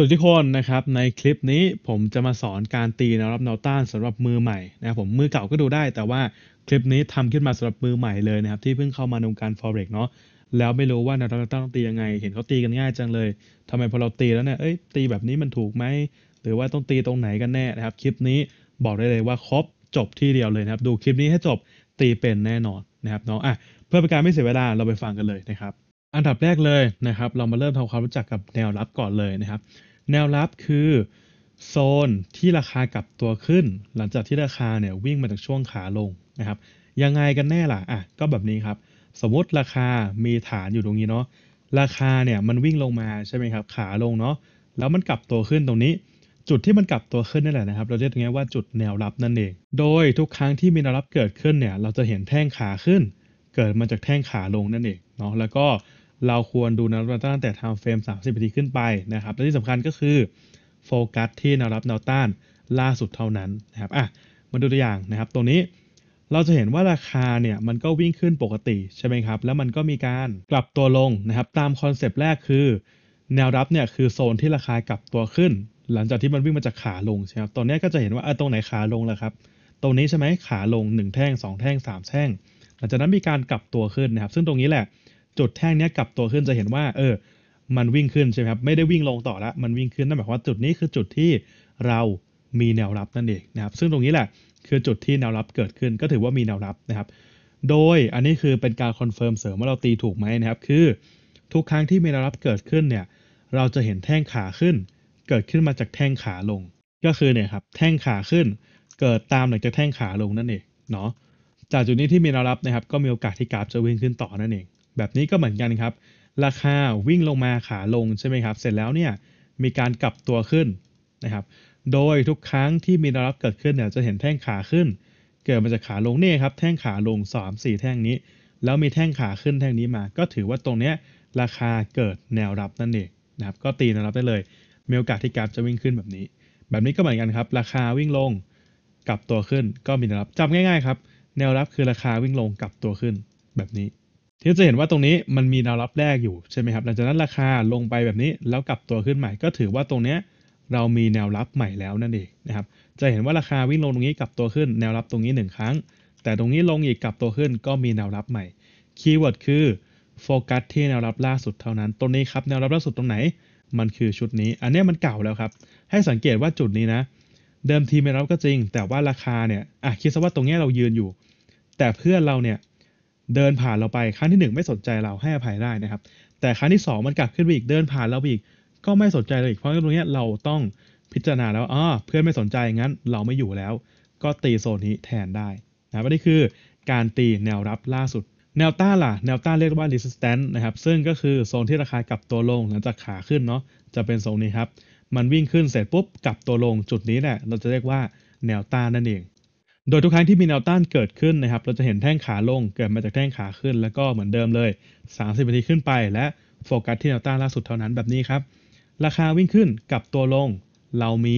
สวัสดีุคนนะครับในคลิปนี้ผมจะมาสอนการตีแนวรับแนวต้านสำหรับมือใหม่นะครับผมมือเก่าก็ดูได้ แต่ว่าคลิปนี้ทำขึ้นมาสำหรับมือใหม่เลยนะครับ ที่เพิ่งเข้ามาในวงการ forex เนาะแล้วไม่รู้ว่าแนวรับแนวต้านต้องตียังไง เห็นเขาตีกันง่ายจังเลย ทำไมพอเราตีแล้วเนี่ยเอ้ยตีแบบนี้มันถูกไหมหรือว่าต้องตีตรงไหนกันแน่นะครับ คลิปนี้บอกได้เลยว่าครบจบที่เดียวเลยนะครับดูคลิปนี้ให้จบตีเป็นแน่นอนนะครับเนาะอ่ะเพื่อเป็นการไม่เสียเวลาเราไปฟังกันเลยนะครับอันดับแรกเลยนะครับ เรามาเริ่มทำความรู้จักกับแนวรับก่อนเลยนะครับแนวรับคือโซนที่ราคากลับตัวขึ้น หลังจากที่ราคาเนี่ยวิ่งมาจากช่วงขาลงนะครับยังไงกันแน่ล่ะอ่ะก็แบบนี้ครับ สมมติราคามีฐานอยู่ตรงนี้เนาะราคาเนี่ยมันวิ่งลงมาใช่ไหมครับขาลงเนาะแล้วมันกลับตัวขึ้นตรงนี้จุดที่มันกลับตัวขึ้นนี่แหละนะครับ เราเรียกตรงนี้ว่าจุดแนวรับนั่นเอง โดยทุกครั้งที่มีแนวรับเกิดขึ้นเนี่ย เราจะเห็นแท่งขาขึ้น เกิดมาจากแท่งขาลงนั่นเองเนาะแล้วก็เราควรดูแนวรับตั้งแต่ทำเฟรม30 นาทีขึ้นไปนะครับ และที่สำคัญก็คือ โฟกัสที่แนวรับแนวต้านล่าสุดเท่านั้นนะครับอ่ะมาดูตัวอย่างนะครับ ตรงนี้เราจะเห็นว่าราคาเนี่ย มันก็วิ่งขึ้นปกติ ใช่ไหมครับ แล้วมันก็มีการกลับตัวลงนะครับ ตามคอนเซปต์แรกคือ แนวรับเนี่ยคือโซนที่ราคากลับตัวขึ้น หลังจากที่มันวิ่งมาจากขาลงใช่ครับตอนนี้ก็จะเห็นว่าเออตรงไหนขาลงแล้วครับ ตรงนี้ใช่ไหมขาลง 1 แท่ง 2 แท่ง 3 แท่ง หลังจากนั้นมีการกลับตัวขึ้นนะครับ ซึ่งตรงนี้แหละจุดแท่งนี้กลับตัวขึ้นจะเห็นว่า เออ มันวิ่งขึ้นใช่ไหมครับ ไม่ได้วิ่งลงต่อแล้ว มันวิ่งขึ้น นั่นหมายความว่า จุดนี้คือจุดที่เรามีแนวรับนั่นเองนะครับ ซึ่งตรงนี้แหละคือจุดที่แนวรับเกิดขึ้น ก็ถือว่ามีแนวรับนะครับ โดยอันนี้คือเป็นการคอนเฟิร์มเสริมว่าเราตีถูกไหมนะครับ คือทุกครั้งที่มีแนวรับเกิดขึ้นเนี่ย เราจะเห็นแท่งขาขึ้น เกิดขึ้นมาจากแท่งขาลง ก็คือเนี่ยครับ แท่งขาขึ้น เกิดตามหลังจากแท่งขาลงนั่นเอง เนาะ จากจุดนี้ที่มีแนวรับนะครับ ก็มีโอกาสที่กราฟจะวิ่งขึ้นต่อนั่นเองแบบนี้ก็เหมือนกันครับ ราคาวิ่งลงมาขาลงใช่ไหมครับ เสร็จแล้วเนี่ยมีการกลับตัวขึ้นนะครับ โดยทุกครั้งที่มีแนวรับเกิดขึ้นเนี่ยจะเห็นแท่งขาขึ้น เกิดมาจากขาลงเนี่ครับ แท่งขาลง3 4แท่งนี้ แล้วมีแท่งขาขึ้นแท่งนี้มา ก็ถือว่าตรงเนี้ยราคาเกิดแนวรับนั่นเองนะครับ ก็ตีแนวรับได้เลย มีโอกาสที่กราฟจะวิ่งขึ้นแบบนี้ แบบนี้ก็เหมือนกันครับ ราคาวิ่งลงกลับตัวขึ้นก็มีแนวรับจำง่ายๆครับ แนวรับคือราคาวิ่งลงกลับตัวขึ้นแบบนี้ที่จะเห็นว่าตรงนี้มันมีแนวรับแรกอยู่ ใช่ไหมครับ หลังจากนั้นราคาลงไปแบบนี้แล้วกลับตัวขึ้นใหม่ก็ถือว่าตรงเนี้ยเรามีแนวรับใหม่แล้วนั่นเองนะครับจะเห็นว่าราคาวิ่งลงตรงนี้กลับตัวขึ้น แนวรับตรงนี้ 1 ครั้ง แต่ตรงนี้ลงอีกกลับตัวขึ้นก็มีแนวรับใหม่คีย์เวิร์ดคือโฟกัสที่แนวรับล่าสุดเท่านั้นตรงนี้ครับแนวรับล่าสุดตรงไหน มันคือชุดนี้ อันนี้มันเก่าแล้วครับ ให้สังเกตว่าจุดนี้นะ เดิมทีไม่รับก็จริง แต่ว่าราคาเนี่ยอ่ะคิดซะว่าตรงนี้เรายืนอยู่ แต่เพื่อนเราเนี่ยเดินผ่านเราไปครั้งที่ 1 ไม่สนใจเราให้อภัยได้นะครับ แต่ครั้งที่ 2 มันกลับขึ้นไปอีกเดินผ่านเราไปอีกก็ไม่สนใจเราอีก เพราะตรงนี้เราต้องพิจารณาแล้วอ๋อเพื่อนไม่สนใจงั้น เราไม่อยู่แล้ว ก็ตีโซนนี้แทนได้นะครับนี่คือ การตีแนวรับล่าสุด แนวต้านล่ะแนวต้านเรียกว่า resistance นะครับ ซึ่งก็คือโซนที่ราคากลับตัวลงหลังจากขาขึ้นเนาะจะเป็นโซนนี้ครับมันวิ่งขึ้นเสร็จปุ๊บกลับตัวลงจุดนี้แหละเราจะเรียกว่าแนวต้านนั่นเองโดยทุกครั้งที่มีแนวต้านเกิดขึ้นนะครับ เราจะเห็นแท่งขาลงเกิดมาจากแท่งขาขึ้นแล้วก็เหมือนเดิมเลย 30 นาทีขึ้นไป และโฟกัสที่แนวต้านล่าสุดเท่านั้นแบบนี้ครับ ราคาวิ่งขึ้นกับตัวลง เรามี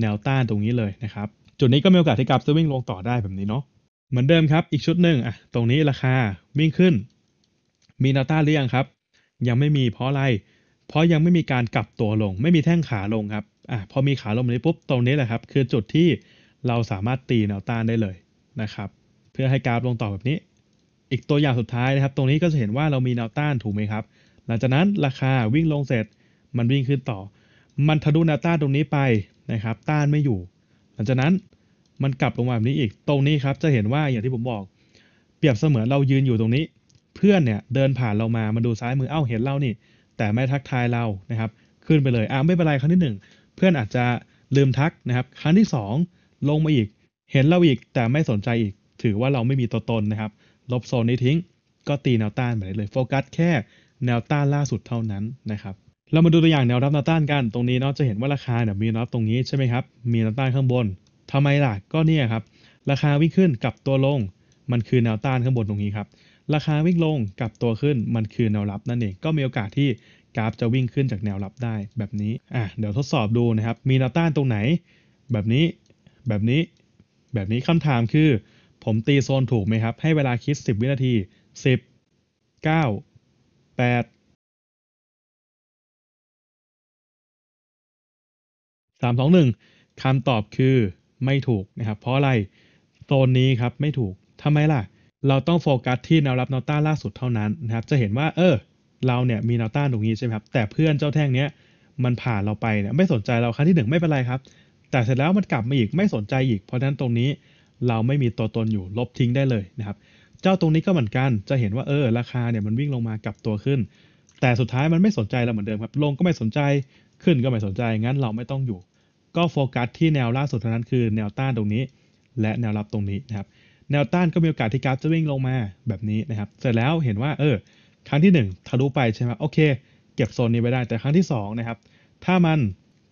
แนวต้านตรงนี้เลยนะครับ จุดนี้ก็มีโอกาสที่กลับจะวิ่งลงต่อได้แบบนี้เนาะ เหมือนเดิมครับ อีกชุดหนึ่งอ่ะ ตรงนี้ราคาวิ่งขึ้น มีแนวต้านหรือยังครับ ยังไม่มีเพราะอะไร เพราะยังไม่มีการกลับตัวลง ไม่มีแท่งขาลงครับ อ่ะ พอมีขาลงนี้ปุ๊บ ตรงนี้แหละครับ คือจุดที่เราสามารถตีแนวต้านได้เลยนะครับ เพื่อให้กราฟลงต่อแบบนี้ อีกตัวอย่างสุดท้ายนะครับ ตรงนี้ก็จะเห็นว่าเรามีแนวต้านถูกไหมครับ หลังจากนั้นราคาวิ่งลงเสร็จ มันวิ่งขึ้นต่อ มันทะลุแนวต้านตรงนี้ไปนะครับ ต้านไม่อยู่ หลังจากนั้นมันกลับลงมาแบบนี้อีกตรงนี้ครับจะเห็นว่าอย่างที่ผมบอก เปรียบเสมือนเรายืนอยู่ตรงนี้ เพื่อนเนี่ยเดินผ่านเรามามาดูซ้ายมือเอ้าเห็นเรานี่แต่ไม่ทักทายเรานะครับ ขึ้นไปเลยอ้าไม่เป็นไรครั้งที่ 1 เพื่อนอาจจะลืมทักนะครับ ครั้งที่ 2ลงมาอีก เห็นเราอีกแต่ไม่สนใจอีก ถือว่าเราไม่มีตัวตนนะครับ ลบโซนนี้ทิ้ง ก็ตีแนวต้านไปเลย โฟกัสแค่แนวต้านล่าสุดเท่านั้นนะครับ เรามาดูตัวอย่างแนวรับแนวต้านกัน ตรงนี้เนาะจะเห็นว่าราคาเนี่ยมีแนวรับตรงนี้ใช่ไหมครับ มีแนวต้านข้างบน ทำไมล่ะ ก็เนี่ยครับ ราคาวิ่งขึ้นกับตัวลง มันคือแนวต้านข้างบนตรงนี้ครับ ราคาวิ่งลงกับตัวขึ้น มันคือแนวรับนั่นเอง ก็มีโอกาสที่กราฟจะวิ่งขึ้นจากแนวรับได้ แบบนี้ อ่ะ เดี๋ยวทดสอบดูนะครับ มีแนวต้านตรงไหน แบบนี้แบบนี้ แบบนี้คำถามคือ ผมตีโซนถูกไหมครับ ให้เวลาคิด 10 วินาที 10 9 8 3 2 1คำตอบคือ ไม่ถูกนะครับ เพราะอะไร โซนนี้ครับไม่ถูก ทำไมล่ะ เราต้องโฟกัสที่แนวรับแนวต้านล่าสุดเท่านั้นนะครับ จะเห็นว่า เออ เราเนี่ยมีแนวต้านตรงนี้ใช่ไหมครับ แต่เพื่อนเจ้าแท่งเนี้ย มันผ่านเราไปเนี่ย ไม่สนใจเราครั้งที่หนึ่งไม่เป็นไรครับแต่เสร็จแล้วมันกลับมาอีกไม่สนใจอีกเพราะฉะนั้นตรงนี้เราไม่มีตัวตนอยู่ลบทิ้งได้เลยนะครับเจ้าตรงนี้ก็เหมือนกันจะเห็นว่าเออราคาเนี่ยมันวิ่งลงมากลับตัวขึ้น แต่สุดท้ายมันไม่สนใจเราเหมือนเดิมครับลงก็ไม่สนใจขึ้นก็ไม่สนใจงั้นเราไม่ต้องอยู่ ก็โฟกัสที่แนวล่าสุดเท่านั้นคือแนวต้านตรงนี้ และแนวรับตรงนี้นะครับแนวต้านก็มีโอกาสที่กราฟจะวิ่งลงมาแบบนี้นะครับ เสร็จแล้วเห็นว่าเออครั้งที่1ทะลุไปใช่ไหมโอเค เก็บโซนนี้ไว้ได้แต่ครั้งที่2นะครับถ้ามัน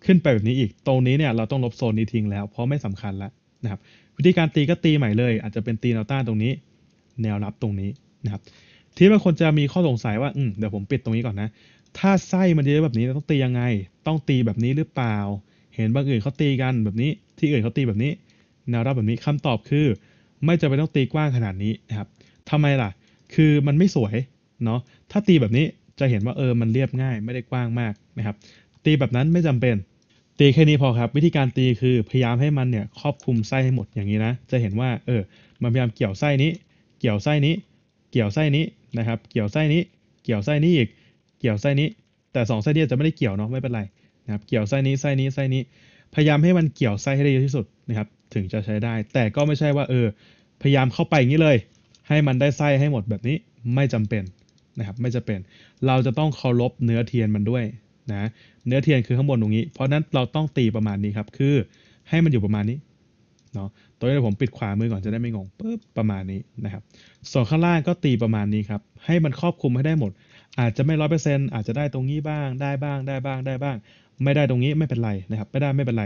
ขึ้นไปแบบนี้อีก ตรงนี้เนี่ยเราต้องลบโซนนี้ทิ้งแล้ว เพราะไม่สำคัญแล้วนะครับ วิธีการตีก็ตีใหม่เลย อาจจะเป็นตีแนวต้านตรงนี้ แนวรับตรงนี้นะครับ ที่บางคนจะมีข้อสงสัยว่าอืมเดี๋ยวผมปิดตรงนี้ก่อนนะ ถ้าไส้มันเยอะแบบนี้ต้องตียังไง ต้องตีแบบนี้หรือเปล่า เห็นบางอื่นเขาตีกันแบบนี้ ที่อื่นเขาตีแบบนี้ แนวรับแบบนี้คำตอบคือ ไม่จำเป็นต้องตีกว้างขนาดนี้นะครับทำไมล่ะ คือมันไม่สวยเนาะ ถ้าตีแบบนี้จะเห็นว่าเออ มันเรียบง่ายไม่ได้กว้างมากนะครับ ตีแบบนั้นไม่จำเป็นตีแค่นี้พอครับ วิธีการตีคือพยายามให้มันเนี่ยครอบคลุมไส้ให้หมดอย่างนี้นะจะเห็นว่าเออมันพยายามเกี่ยวไส้นี้ เกี่ยวไส้นี้ เกี่ยวไส้นี้นะครับเกี่ยวไส้นี้ เกี่ยวไส้นี้อีก เกี่ยวไส้นี้ แต่2ไส้นี้จะไม่ได้เกี่ยวเนาะไม่เป็นไรนะครับเกี่ยวไส้นี้ไส้นี้ไส้นี้ พยายามให้มันเกี่ยวไส้ให้ได้เยอะที่สุดนะครับถึงจะใช้ได้ แต่ก็ไม่ใช่ว่าเออพยายามเข้าไปอย่างนี้เลย ให้มันได้ไส้ให้หมดแบบนี้ไม่จำเป็นนะครับไม่จะเป็น เราจะต้องเคารพเนื้อเทียนมันด้วยนะเนื้อเทียนคือข้างบนตรงนี้ เพราะนั้นเราต้องตีประมาณนี้ครับ คือให้มันอยู่ประมาณนี้ เนาะตัวนี้ผมปิดขวามือก่อนจะได้ไม่งงปึ๊บ ประมาณนี้นะครับส่วนข้างล่างก็ตีประมาณนี้ครับ ให้มันครอบคลุมให้ได้หมด อาจจะไม่ร้อยเปอร์เซ็นต์อาจจะได้ตรงนี้บ้าง ได้บ้าง ได้บ้าง ได้บ้าง ไม่ได้ตรงนี้ไม่เป็นไรนะครับ ไม่ได้ไม่เป็นไร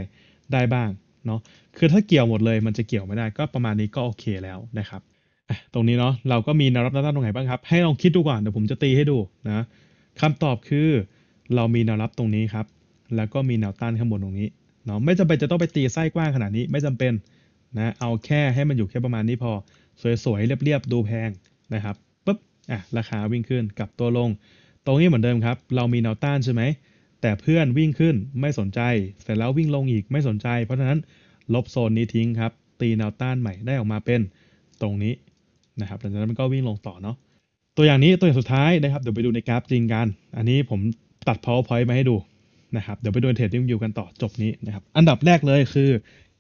ได้บ้าง เนาะ คือถ้าเกี่ยวหมดเลย มันจะเกี่ยวไม่ได้ ก็ประมาณนี้ก็โอเคแล้วนะครับ ตรงนี้เนาะ เราก็มีแนวรับแนวต้านตรงไหนบ้างครับ ให้ลองคิดดูก่อน เดี๋ยวผมจะตีให้ดูนะคำตอบคืเรามีแนวรับตรงนี้ครับ แล้วก็มีแนวต้านข้างบนตรงนี้ เนาะ ไม่จำเป็นจะต้องไปตีไส้กว้างขนาดนี้ ไม่จำเป็น นะ เอาแค่ให้มันอยู่แค่ประมาณนี้พอ สวย ๆ เรียบ ๆ ดูแพงนะครับปุ๊บ อ่ะ ราคาวิ่งขึ้นกับตัวลง ตรงนี้เหมือนเดิมครับ เรามีแนวต้านใช่ไหม แต่เพื่อนวิ่งขึ้นไม่สนใจเสร็จแล้ววิ่งลงอีกไม่สนใจ เพราะฉะนั้น ลบโซนนี้ทิ้งครับ ตีแนวต้านใหม่ได้ออกมาเป็นตรงนี้นะครับหลังจากนั้นมันก็วิ่งลงต่อเนาะ ตัวอย่างนี้ตัวอย่างสุดท้ายนะครับ เดี๋ยวไปดูในกราฟจริงกัน อันนี้ผมตัด powerpoint มาให้ดูนะครับเดี๋ยวไปดูเทรดดิ้งยูกันต่อจบนี้นะครับอันดับแรกเลยคือ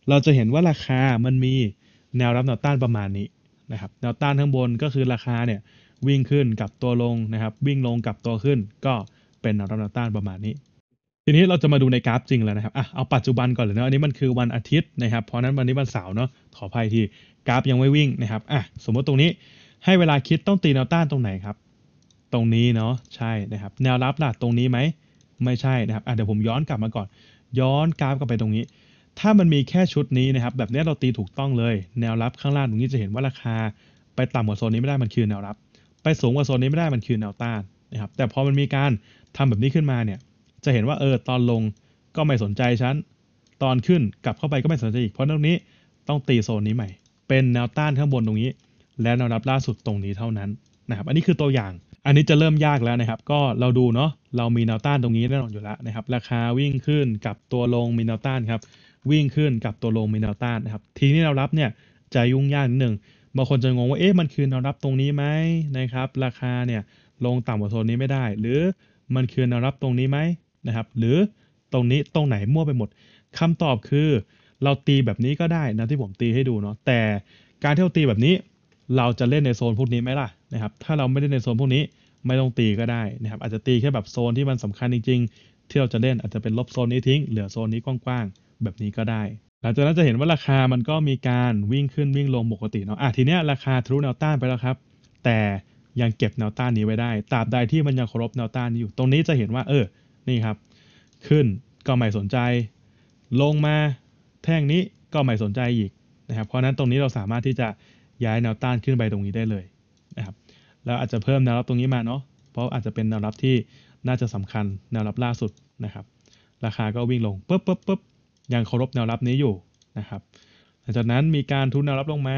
เราจะเห็นว่าราคามันมีแนวรับแนวต้านประมาณนี้นะครับแนวต้านข้างบนก็คือราคาเนี่ยวิ่งขึ้นกับตัวลงนะครับวิ่งลงกับตัวขึ้นก็เป็นแนวรับแนวต้านประมาณนี้ ทีนี้เราจะมาดูในกราฟจริงแล้วนะครับอ่ะเอาปัจจุบันก่อนเลยเนาะอันนี้มันคือวันอาทิตย์นะครับเพราะนั้นวันนี้วันเสาร์เนาะขออภัยทีกราฟยังไม่วิ่งนะครับอ่ะสมมติตรงนี้ให้เวลาคิดต้องตีแนวต้านตรงไหนครับตรงนี้เนาะใช่นะครับแนวรับล่ะตรงนี้ไหมไม่ใช่นะครับเดี๋ยวผมย้อนกลับมาก่อน ย้อนกราฟกลับไปตรงนี้ ถ้ามันมีแค่ชุดนี้นะครับแบบนี้เราตีถูกต้องเลย แนวรับข้างล่างตรงนี้จะเห็นว่าราคา ไปต่ำกว่าโซนนี้ไม่ได้มันคือแนวรับ ไปสูงกว่าโซนนี้ไม่ได้มันคือแนวต้านนะครับแต่พอมันมีการทำแบบนี้ขึ้นมาเนี่ยจะเห็นว่าเออตอนลงก็ไม่สนใจฉันตอนขึ้นกลับเข้าไปก็ไม่สนใจอีกเพราะตรงนี้ต้องตีโซนนี้ใหม่ เป็นแนวต้านข้างบนตรงนี้ และแนวรับล่าสุดตรงนี้เท่านั้นนะครับอันนี้คือตัวอย่างอันนี้จะเริ่มยากแล้วนะครับ ก็เราดูเนาะ เรามีแนวต้านตรงนี้แน่นอนอยู่แล้วนะครับ ราคาวิ่งขึ้นกับตัวลงมีแนวต้านครับ วิ่งขึ้นกับตัวลงมีแนวต้านนะครับ ทีนี้เรารับเนี่ยจะยุ่งยากนิดหนึ่งบางคนจะงงว่าเอ๊ะมันคือแนวรับตรงนี้ไหมนะครับ ราคาเนี่ย ลงต่ำกว่าโซนนี้ไม่ได้ หรือมันคือแนวรับตรงนี้ไหมนะครับ หรือตรงนี้ตรงไหนมั่วไปหมด คำตอบคือ เราตีแบบนี้ก็ได้นะที่ผมตีให้ดูเนาะ แต่การเที่ยวตีแบบนี้เราจะเล่นในโซนพวกนี้ไหมล่ะนะครับถ้าเราไม่ได้ในโซนพวกนี้ไม่ต้องตีก็ได้นะครับ อาจจะตีแค่แบบโซนที่มันสำคัญจริงๆที่เราจะเล่นอาจจะเป็นลบโซนนี้ทิ้งเหลือโซนนี้กว้างๆแบบนี้ก็ได้หลังจากนั้นจะเห็นว่าราคามันก็มีการวิ่งขึ้นวิ่งลงปกติเนาะอ่ะทีเนี้ยราคาทะลุแนวต้านไปแล้วครับ แต่ยังเก็บแนวต้านนี้ไว้ได้ตราบใดที่มันยังเคารพแนวต้านอยู่ตรงนี้จะเห็นว่า เออนี่ครับ ขึ้นก็ไม่สนใจ ลงมาแท่งนี้ก็ไม่สนใจอีกนะครับ เพราะนั้นตรงนี้เราสามารถที่จะย้ายแนวต้านขึ้นไปตรงนี้ได้เลยนะครับล้วอาจจะเพิ่มแนวรับตรงนี้มาเนาะ เพราะอาจจะเป็นแนวรับที่น่าจะสำคัญแนวรับล่าสุดนะครับ ราคาก็วิ่งลงปุ๊บปุ๊บปุ๊บยังเคารพแนวรับนี้อยู่นะครับหลังจากนั้นมีการทุนแนวรับลงมา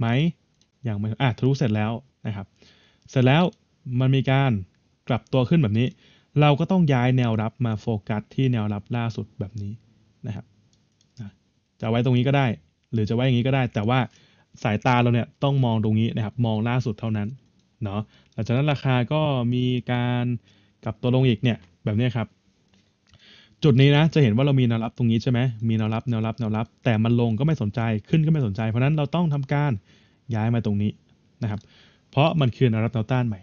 ไหมยังไม่อ่ะทะลุเสร็จแล้วนะครับ เสร็จแล้วมันมีการกลับตัวขึ้นแบบนี้ เราก็ต้องย้ายแนวรับมาโฟกัสที่แนวรับล่าสุดแบบนี้นะครับจะไว้ตรงนี้ก็ได้ หรือจะไว้อย่างนี้ก็ได้ แต่ว่าสายตาเราเนี่ยต้องมองตรงนี้นะครับ มองล่าสุดเท่านั้นเนาะหลังจากนั้นราคาก็มีการกลับตัวลงอีกเนี่ยแบบนี้ครับจุดนี้นะจะเห็นว่าเรามีแนวรับตรงนี้ใช่ไหมมีแนวรับแนวรับแนวรับ แต่มันลงก็ไม่สนใจขึ้นก็ไม่สนใจ เพราะนั้นเราต้องทำการย้ายมาตรงนี้นะครับเพราะมันคือแนวรับแนวต้านใหม่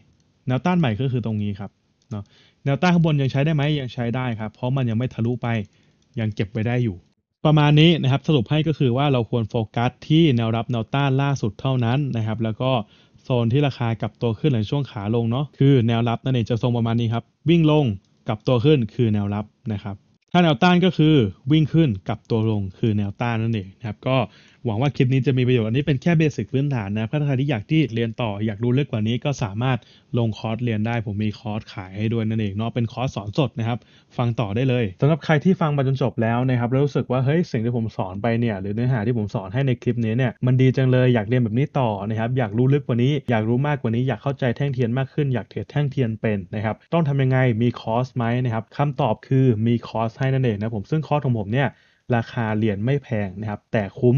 แนวต้านใหม่ก็คือตรงนี้ครับเนาะแนวต้านข้างบนยังใช้ได้ไหมยังใช้ได้ครับ เพราะมันยังไม่ทะลุไปยังเก็บไว้ได้อยู่ ประมาณนี้นะครับสรุปให้ก็คือว่าเราควรโฟกัสที่แนวรับแนวต้านล่าสุดเท่านั้นนะครับ แล้วก็โซนที่ราคากลับตัวขึ้นหลังช่วงขาลงเนาะคือแนวรับนั่นเองจะทรงประมาณนี้ครับวิ่งลงกลับตัวขึ้นคือแนวรับนะครับ ถ้าแนวต้านก็คือวิ่งขึ้นกลับตัวลงคือแนวต้านนั่นเองนะครับก็หวังว่า คลิปนี้จะมีประโยชน์อันนี้เป็นแค่เบสิกพื้นฐานนะถ้าใครที่อยากที่เรียนต่ออยากรู้ลึกกว่านี้ก็สามารถลงคอร์สเรียนได้ ผมมีคอร์สขายให้ด้วยนั่นเองเนาะเป็นคอร์สสอนสดนะครับฟังต่อได้เลย สำหรับใครที่ฟังมาจนจบแล้วนะครับแล้วรู้สึกว่าเฮ้ยสิ่งที่ผมสอนไปเนี่ยหรือเนื้อหาที่ผมสอนให้ในคลิปนี้เนี่ยมันดีจังเลยอยากเรียนแบบนี้ต่อนะครับ อยากรู้ลึกกว่านี้ อยากรู้มากกว่านี้ อยากเข้าใจแท่งเทียนมากขึ้นอยากเทรดแท่งเทียนเป็นนะครับต้องทำยังไงมีคอร์สไหมนะครับคำตอบคือมีคอร์สให้นั่นเองนะผมซึ่งคอร์สของผมเนี่ยราคาเรียนไม่แพงนะครับแต่คุ้ม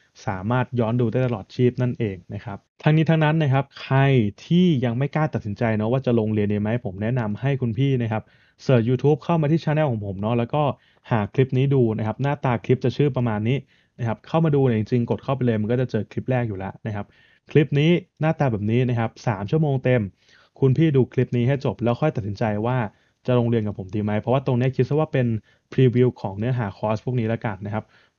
สามารถย้อนดูได้ตลอดชีพนั่นเองนะครับทั้งนี้ทั้งนั้นนะครับ ใครที่ยังไม่กล้าตัดสินใจเนาะว่าจะลงเรียนดีไหม ผมแนะนำให้คุณพี่นะครับเสิร์ชยู u t u b e เข้ามาที่ช anel ของผมเนาะแล้วก็หาคลิปนี้ดูนะครับ หน้าตาคลิปจะชื่อประมาณนี้นะครับเข้ามาดูเนี่ยจริงๆ กดเข้าไปเลยมันก็จะเจอคลิปแรกอยู่แล้วนะครับ คลิปนี้หน้าตาแบบนี้นะครับสชั่วโมงเต็ม คุณพี่ดูคลิปนี้ให้จบ แล้วค่อยตัดสินใจว่าจะลงเรียนกับผมดีไหมเพราะว่าตรงนี้คิดซะว่าเป็นพรีวิวของเนื้อหาคอร์สพวกนี้แล้วกันนะครับ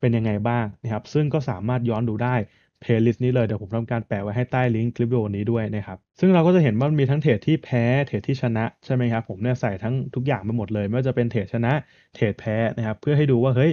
เป็นยังไงบ้างนะครับ ซึ่งก็สามารถย้อนดูได้เพลย์ลิสต์นี้เลย เดี๋ยวผมทำการแปะไว้ให้ใต้ลิงก์คลิปวิดีโอนี้ด้วยนะครับ ซึ่งเราก็จะเห็นว่ามีทั้งเทรดที่แพ้ เทรดที่ชนะใช่ไหมครับ ผมเนี่ยใส่ทั้งทุกอย่างไปหมดเลย ไม่ว่าจะเป็นเทรดชนะ เทรดแพ้นะครับ เพื่อให้ดูว่าเฮ้ย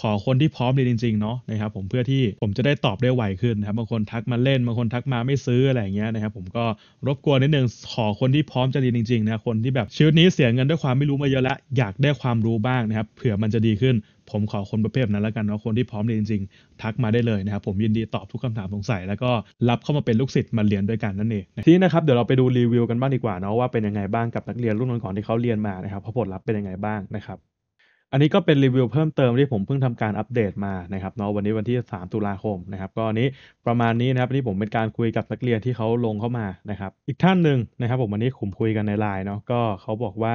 ขอคนที่พร้อมเียจริงๆเนาะนะครับผมเพื่อที่ผมจะได้ตอบได้ไวขึ้นนะครับบางคนทักมาเล่นบางคนทักมาไม่ซื้ออะไรอย่างเงี้ยนะครับ ผมก็รบกวนนิดนึงขอคนที่พร้อมจะดีจริงๆนะคนที่แบบชีวิตนี้เสียเงินด้วยความไม่รู้มาเยอะละอยากได้ความรู้บ้างนะครับเผื่อมันจะดีขึ้น ผมขอคนประเภทนั้นแล้วกันเนาะคนที่พร้อมเรียนจริง ๆ ทักมาได้เลยนะครับผมยินดีตอบทุกคำถามสงสัยแล้วก็รับเข้ามาเป็นลูกศิษย์มาเรียนด้วยกันนั่นเองทีนี้นะครับเดี๋ยวเราไปดูรีวิวกันบ้างดีกว่าเนาะว่าเป็นยังไงบ้างกับนักเรียนรุ่นก่อนที่เขาเรียนมานะครับผลลัพธ์เป็นยังไงบ้างนะครับอันนี้ก็เป็นรีวิวเพิ่มเติมที่ผมเพิ่งทำการอัปเดตมานะครับเนาะวันนี้วันที่ 3 ตุลาคมนะครับก็อันนี้ประมาณนี้นะครับนี่ผมเป็นการคุยกับนักเรียนที่เขาลงเข้ามานะครับ อีกท่านหนึ่งนะครับผมวันนี้ผมคุยกันในไลน์เนาะก็เขาบอกว่า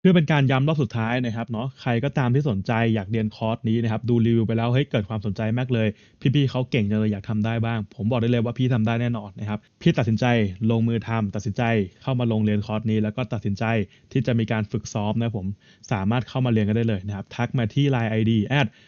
เพื่อเป็นการย้ำรอบสุดท้ายนะครับเนาะใครก็ตามที่สนใจอยากเรียนคอร์สนี้นะครับดูรีวิวไปแล้วเฮ้ยเกิดความสนใจมากเลยพี่ๆเขาเก่งจังเลยอยากทำได้บ้าง ผมบอกได้เลยว่าพี่ทำได้แน่นอนนะครับพี่ตัดสินใจลงมือทำตัดสินใจเข้ามาลงเรียนคอร์สนี้ แล้วก็ตัดสินใจที่จะมีการฝึกซ้อมนะผมสามารถเข้ามาเรียนกันได้เลยนะครับทักมาที่อดีแ ID@